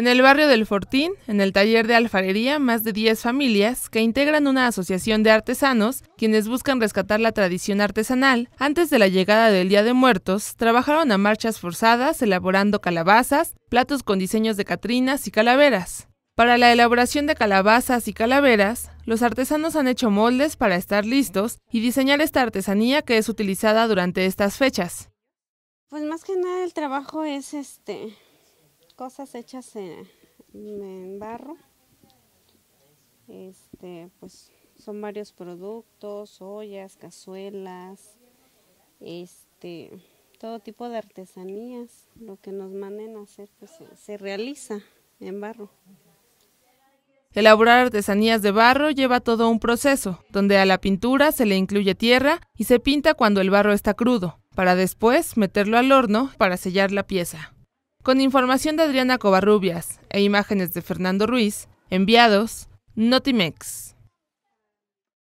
En el barrio del Fortín, en el taller de alfarería, más de 10 familias que integran una asociación de artesanos quienes buscan rescatar la tradición artesanal. Antes de la llegada del Día de Muertos, trabajaron a marchas forzadas elaborando calabazas, platos con diseños de catrinas y calaveras. Para la elaboración de calabazas y calaveras, los artesanos han hecho moldes para estar listos y diseñar esta artesanía que es utilizada durante estas fechas. Pues más que nada el trabajo es este cosas hechas en, barro. Este, pues son varios productos, ollas, cazuelas, este, todo tipo de artesanías, lo que nos manden a hacer pues se, se realiza en barro. Elaborar artesanías de barro lleva todo un proceso, donde a la pintura se le incluye tierra y se pinta cuando el barro está crudo, para después meterlo al horno para sellar la pieza. Con información de Adriana Covarrubias e imágenes de Fernando Ruiz, enviados Notimex.